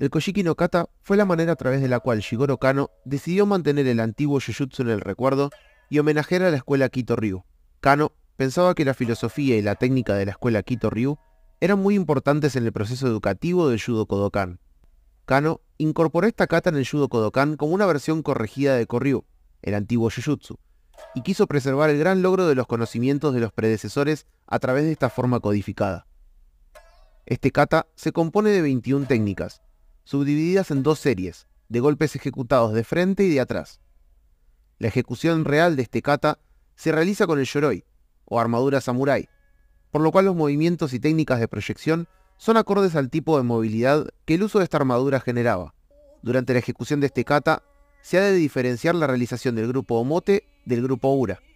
El koshiki no Kata fue la manera a través de la cual Shigoro Kano decidió mantener el antiguo Jujutsu en el recuerdo y homenajear a la escuela Kito Ryu. Kano pensaba que la filosofía y la técnica de la escuela Kito Ryu eran muy importantes en el proceso educativo del Judo Kodokan. Kano incorporó esta kata en el Judo Kodokan como una versión corregida de Koryu, el antiguo Jujutsu, y quiso preservar el gran logro de los conocimientos de los predecesores a través de esta forma codificada. Este kata se compone de 21 técnicas, subdivididas en dos series, de golpes ejecutados de frente y de atrás. La ejecución real de este kata se realiza con el yoroi, o armadura samurai, por lo cual los movimientos y técnicas de proyección son acordes al tipo de movilidad que el uso de esta armadura generaba. Durante la ejecución de este kata, se ha de diferenciar la realización del grupo Omote del grupo Ura.